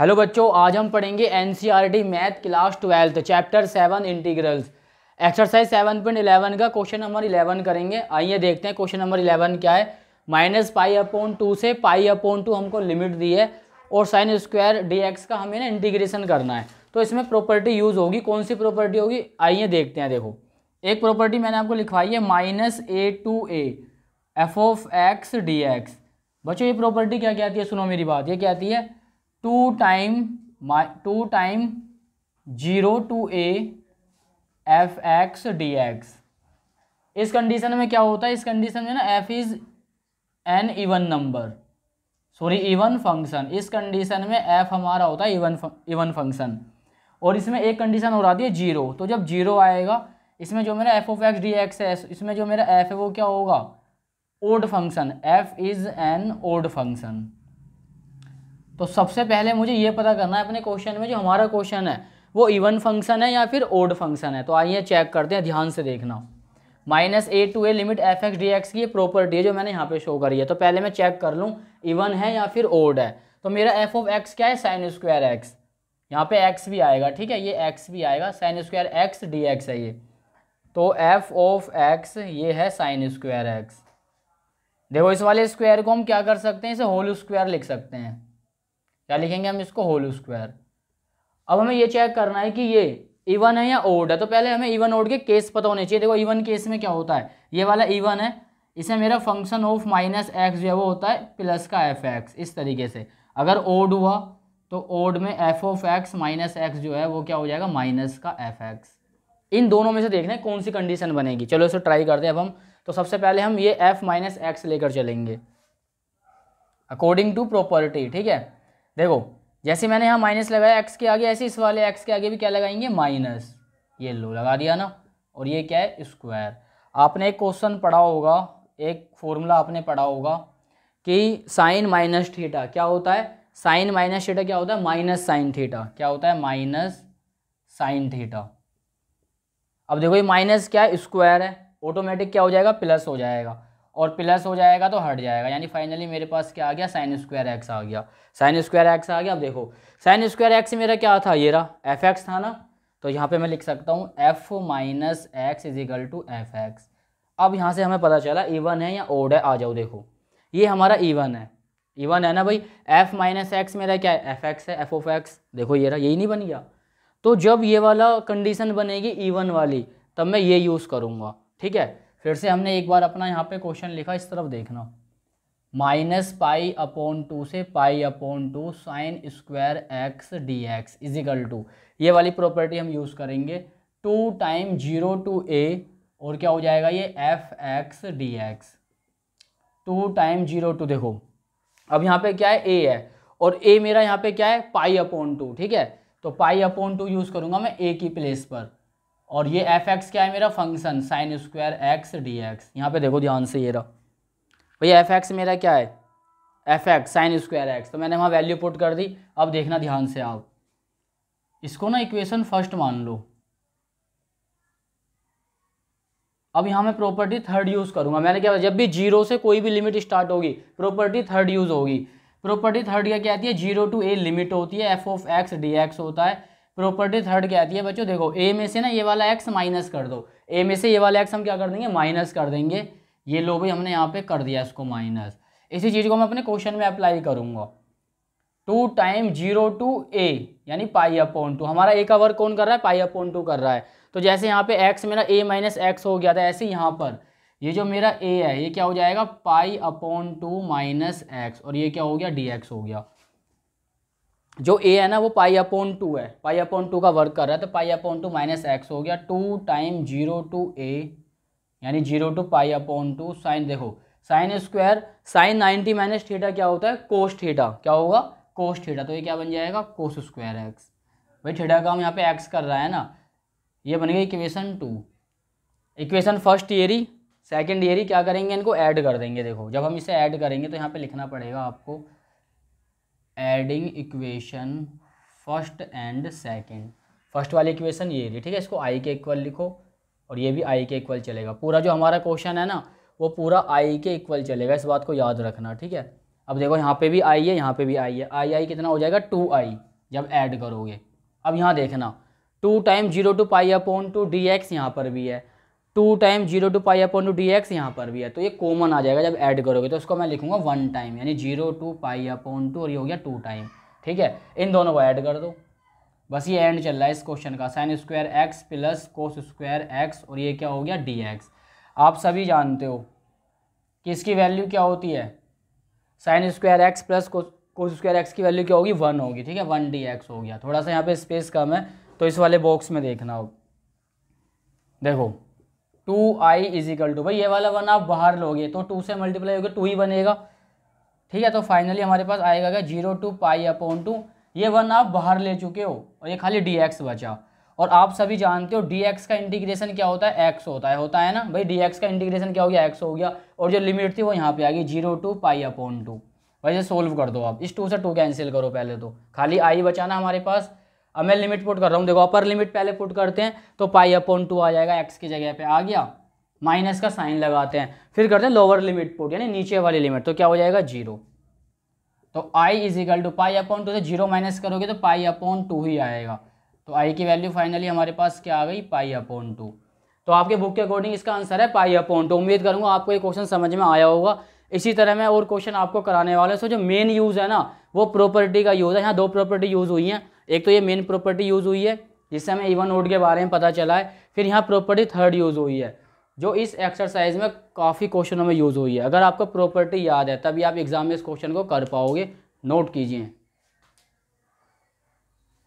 hello बच्चों आज हम पढ़ेंगे एन e math class twelfth chapter seven integrals exercise seven point eleven का क्वेश्चन नंबर इलेवन करेंगे आइए देखते हैं क्वेश्चन नंबर इलेवन क्या है माइनस पाई अपॉन टू से पाई अपॉन टू हमको लिमिट दी है और साइन स्क्वायर डी एक्स का हमें ना इंटीग्रेशन करना है तो इसमें प्रॉपर्टी यूज़ होगी कौन सी प्रॉपर्टी होगी आइए देखते हैं देखो एक प्रॉपर्टी मैंने आपको लिखवाई है minus a to a f of x d x बच्चों ये प्रॉपर्टी क्या कहती है सुनो मेरी बात ये कहती है two time my two time zero to a f x d x इस कंडीशन में क्या होता है इस कंडीशन में ना f is an even number sorry even function इस कंडीशन में एफ हमारा होता है इवन इवन फंक्शन और इसमें एक कंडीशन और आती है जीरो तो जब जीरो आएगा इसमें जो मेरा f of x d x है इसमें जो मेरा एफ है वो क्या होगा odd function f is an odd function तो सबसे पहले मुझे ये पता करना है अपने क्वेश्चन में जो हमारा क्वेश्चन है वो इवन फंक्शन है या फिर ओड फंक्शन है तो आइए चेक करते हैं ध्यान से देखना minus a to a limit f x d x की प्रॉपर्टी है जो मैंने यहाँ पे शो करी है तो पहले मैं चेक कर लूँ इवन है या फिर ओड है तो मेरा एफ ऑफ एक्स क्या है साइन स्क्वायर एक्स यहाँ पे एक्स भी आएगा ठीक है ये एक्स भी आएगा sine square x d x है ये तो एफ ऑफ एक्स ये है साइन स्क्वायर एक्स देखो इस वाले स्क्वायर को हम क्या कर सकते हैं इसे होल स्क्वायर लिख सकते हैं क्या लिखेंगे हम इसको होल स्क्वायर अब हमें ये चेक करना है कि ये इवन है या ओड है तो पहले हमें इवन ओड के केस पता होने चाहिए देखो इवन केस में क्या होता है ये वाला इवन है इसे मेरा फंक्शन ऑफ माइनस एक्स जो है वो होता है प्लस का एफ एक्स इस तरीके से अगर ओड हुआ तो ओड में f of x minus x जो है वो क्या हो जाएगा माइनस का एफ एक्स इन दोनों में से देखना है कौन सी कंडीशन बनेगी चलो इसे ट्राई करते हैं अब हम तो सबसे पहले हम ये एफ माइनस एक्स लेकर चलेंगे अकॉर्डिंग टू प्रॉपर्टी ठीक है देखो जैसे मैंने यहाँ माइनस लगाया एक्स के आगे ऐसे इस वाले एक्स के आगे भी क्या लगाएंगे माइनस ये लो लगा दिया ना और ये क्या है स्क्वायर आपने एक क्वेश्चन पढ़ा होगा एक फॉर्मूला आपने पढ़ा होगा कि साइन माइनस थीटा क्या होता है साइन माइनस थीटा क्या होता है माइनस साइन थीटा क्या होता है माइनस साइन थीटा अब देखो ये माइनस क्या है स्क्वायर है ऑटोमेटिक क्या हो जाएगा प्लस हो जाएगा और प्लस हो जाएगा तो हट जाएगा यानी फाइनली मेरे पास क्या आ गया साइन स्क्वायर एक्स आ गया साइन स्क्वायर एक्स आ गया अब देखो साइन स्क्वायर एक्स मेरा क्या था ये रहा एफ एक्स था ना तो यहाँ पे मैं लिख सकता हूँ f minus x equal to f x अब यहाँ से हमें पता चला ईवन है या ओड है आ जाओ देखो ये हमारा ईवन है ईवन है ना भाई एफ माइनस एक्स मेरा क्या है एफ एक्स है एफ ओफ एक्स देखो ये रहा यही नहीं बन गया तो जब ये वाला कंडीशन बनेगी ईवन वाली तब मैं ये यूज़ करूँगा ठीक है फिर से हमने एक बार अपना यहाँ पे क्वेश्चन लिखा इस तरफ देखना माइनस पाई अपॉन टू से pi upon two sine square x d x equal to ये वाली प्रॉपर्टी हम यूज़ करेंगे two time zero to a और क्या हो जाएगा ये f x d x two time zero to देखो अब यहाँ पे क्या है ए है और ए मेरा यहाँ पे क्या है पाई अपॉन टू ठीक है तो पाई अपॉन टू यूज़ करूँगा मैं ए की प्लेस पर और ये एफ एक्स क्या है मेरा function sine square x d x यहाँ पे देखो ध्यान से ये रहा भैया एफ एक्स मेरा क्या है f x sine square x तो मैंने वहाँ वैल्यू पुट कर दी अब देखना ध्यान से आप इसको ना इक्वेशन फर्स्ट मान लो अब यहाँ मैं प्रॉपर्टी थर्ड यूज़ करूँगा मैंने क्या जब भी जीरो से कोई भी लिमिट स्टार्ट होगी प्रॉपर्टी थर्ड यूज़ होगी प्रॉपर्टी थर्ड क्या कहती है जीरो टू ए लिमिट होती है f of x d x होता है प्रॉपर्टी थर्ड क्या आती है बच्चों देखो ए में से ना ये वाला एक्स माइनस कर दो ए में से ये वाला एक्स हम क्या कर देंगे माइनस कर देंगे ये लो भी हमने यहाँ पे कर दिया इसको माइनस इसी चीज़ को मैं अपने क्वेश्चन में अप्लाई करूँगा two time zero to a यानी पाई अपॉन टू हमारा ए का वर्क कौन कर रहा है पाई अपॉन टू कर रहा है तो जैसे यहाँ पे एक्स मेरा ए माइनस एक्स हो गया था ऐसे यहाँ पर ये जो मेरा ए है ये क्या हो जाएगा pi upon two minus x और ये क्या हो गया डी एक्स हो गया जो ए है ना वो पाई अपॉन टू है पाई अपॉन टू का वर्क कर रहा है तो pi upon two minus x हो गया two time zero to a यानी zero to pi upon two sine देखो sine square sine ninety minus theta क्या होता है कोस थीटा क्या होगा कोस थीटा तो ये क्या बन जाएगा कोस स्क्वायर एक्स भाई थीटा का हम यहाँ पे एक्स कर रहा है ना ये बन गया इक्वेशन टू इक्वेशन फर्स्ट ईयरी सेकेंड ईयरी क्या करेंगे इनको ऐड कर देंगे देखो जब हम इसे ऐड करेंगे तो यहाँ पे लिखना पड़ेगा आपको adding equation first and second first वाली इक्वेशन ये रही ठीक है इसको आई के इक्वल लिखो और ये भी आई के इक्वल चलेगा पूरा जो हमारा क्वेश्चन है ना वो पूरा आई के इक्वल चलेगा इस बात को याद रखना ठीक है अब देखो यहाँ पे भी आई है यहाँ पे भी आई है आई आई कितना हो जाएगा टू आई जब ऐड करोगे अब यहाँ देखना two time zero to pi upon two d x यहाँ पर भी है two time zero to pi upon two d x यहाँ पर भी है तो ये कॉमन आ जाएगा जब ऐड करोगे तो उसको मैं लिखूंगा वन टाइम यानी zero to pi upon two और ये हो गया टू टाइम ठीक है इन दोनों को ऐड कर दो बस ये एंड चल रहा है इस क्वेश्चन का sine square x plus cos square x और ये क्या हो गया डी एक्स आप सभी जानते हो कि इसकी वैल्यू क्या होती है sine square x plus cos square x की वैल्यू क्या होगी वन होगी ठीक है वन डी एक्स हो गया थोड़ा सा यहाँ पे स्पेस कम है तो इस वाले बॉक्स में देखना हो देखो टू आई इजिकल टू भाई ये वाला वन आप बाहर लोगे तो टू से मल्टीप्लाई होगा टू ही बनेगा ठीक है तो फाइनली हमारे पास आएगा क्या zero to pi upon two ये वन आप बाहर ले चुके हो और ये खाली डी एक्स बचा और आप सभी जानते हो डी एक्स का इंटीग्रेशन क्या होता है एक्स होता है होता है ना भाई डी एक्स का इंटीग्रेशन क्या हो गया एक्स हो गया और जो लिमिट थी वो यहाँ पे आ गई zero to pi upon two भाई ये सोल्व कर दो आप इस टू से टू कैंसिल करो पहले तो खाली आई बचाना हमारे पास अब मैं लिमिट पुट कर रहा हूँ देखो अपर लिमिट पहले पुट करते हैं तो पाई अपॉन टू आ जाएगा एक्स की जगह पे आ गया माइनस का साइन लगाते हैं फिर करते हैं लोअर लिमिट पुट यानी नीचे वाली लिमिट तो क्या हो जाएगा जीरो तो I is equal to pi upon two से जीरो माइनस करोगे तो पाई अपॉन टू ही आएगा तो आई की वैल्यू फाइनली हमारे पास क्या आ गई पाई अपॉन टू तो आपके बुक के अकॉर्डिंग इसका आंसर है पाई अपॉन टू उम्मीद करूँगा आपको ये क्वेश्चन समझ में आया होगा इसी तरह मैं और क्वेश्चन आपको कराने वाला सो जो मेन यूज़ है ना वो प्रॉपर्टी का यूज़ है यहाँ दो प्रॉपर्टी यूज़ हुई हैं एक तो ये मेन प्रॉपर्टी यूज़ हुई है जिससे हमें इवन ओड के बारे में पता चला है फिर यहाँ प्रॉपर्टी थर्ड यूज़ हुई है जो इस एक्सरसाइज में काफ़ी क्वेश्चनों में यूज़ हुई है अगर आपको प्रॉपर्टी याद है तभी आप एग्ज़ाम में इस क्वेश्चन को कर पाओगे नोट कीजिए